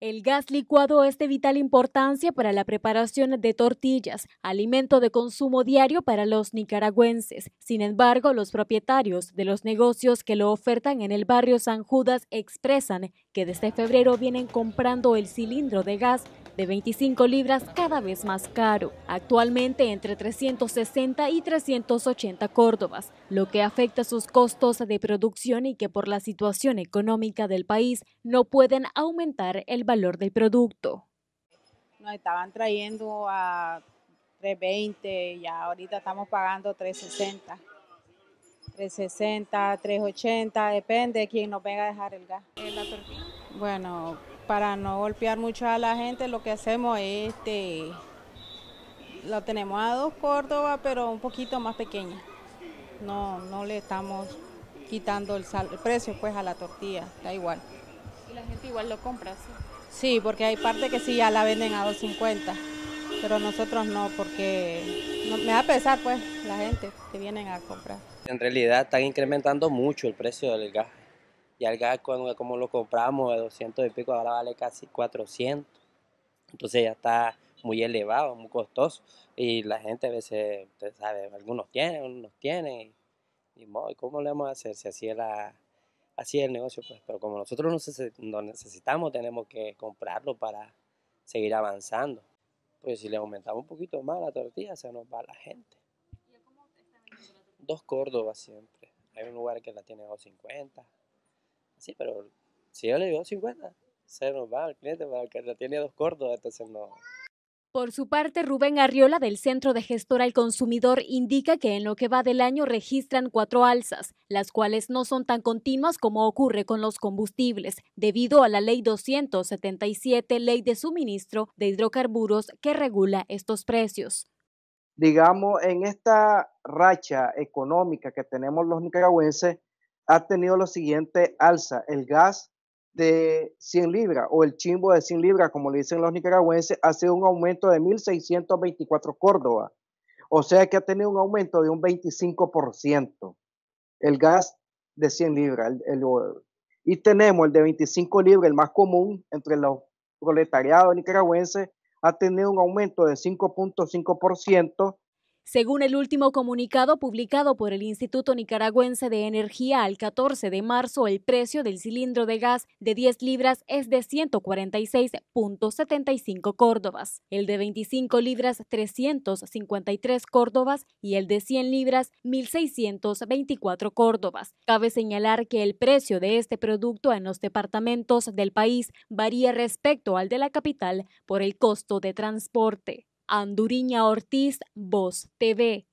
El gas licuado es de vital importancia para la preparación de tortillas, alimento de consumo diario para los nicaragüenses. Sin embargo, los propietarios de los negocios que lo ofertan en el barrio San Judas expresan que desde febrero vienen comprando el cilindro de gas de 25 libras cada vez más caro, actualmente entre 360 y 380 córdobas, lo que afecta sus costos de producción y que por la situación económica del país no pueden aumentar el valor del producto. Nos estaban trayendo a 320 y ahorita estamos pagando 360. 360, 380, depende de quién nos venga a dejar el gas. ¿La Bueno, para no golpear mucho a la gente, lo que hacemos es, este, lo tenemos a dos Córdoba, pero un poquito más pequeña. No, no le estamos quitando el, precio pues a la tortilla, da igual. Y la gente igual lo compra, ¿sí? porque hay parte que sí ya la venden a 2.50, pero nosotros no, porque me da pesar pues la gente que vienen a comprar. En realidad están incrementando mucho el precio del gas y al gas, cuando, como lo compramos de 200 y pico, ahora vale casi 400. Entonces ya está muy elevado, muy costoso. Y la gente a veces, usted sabe, algunos tienen, algunos tienen. Y, ¿cómo le vamos a hacer si así es, así el negocio? pues Pero como nosotros no necesitamos, tenemos que comprarlo para seguir avanzando. Pues si le aumentamos un poquito más la tortilla, se nos va la gente. ¿Y cómo está Dos Córdobas siempre. Hay un lugar que la tiene a 250 Sí, pero si yo le digo 50, se va al cliente, porque la tiene dos cortos, entonces no. Por su parte, Rubén Arriola del Centro de Gestor al Consumidor indica que en lo que va del año registran cuatro alzas, las cuales no son tan continuas como ocurre con los combustibles, debido a la Ley 277, Ley de Suministro de Hidrocarburos, que regula estos precios. Digamos, en esta racha económica que tenemos los nicaragüenses, ha tenido lo siguiente alza. El gas de 100 libras o el chimbo de 100 libras, como le dicen los nicaragüenses, ha sido un aumento de 1.624 Córdoba. O sea que ha tenido un aumento de un 25%. El gas de 100 libras. El, y tenemos el de 25 libras, el más común entre los proletariados nicaragüenses, ha tenido un aumento de 5.5% según el último comunicado publicado por el Instituto Nicaragüense de Energía al 14 de marzo, el precio del cilindro de gas de 10 libras es de 146.75 córdobas, el de 25 libras 353 córdobas y el de 100 libras 1.624 córdobas. Cabe señalar que el precio de este producto en los departamentos del país varía respecto al de la capital por el costo de transporte. Anduriña Ortiz, Voz TV.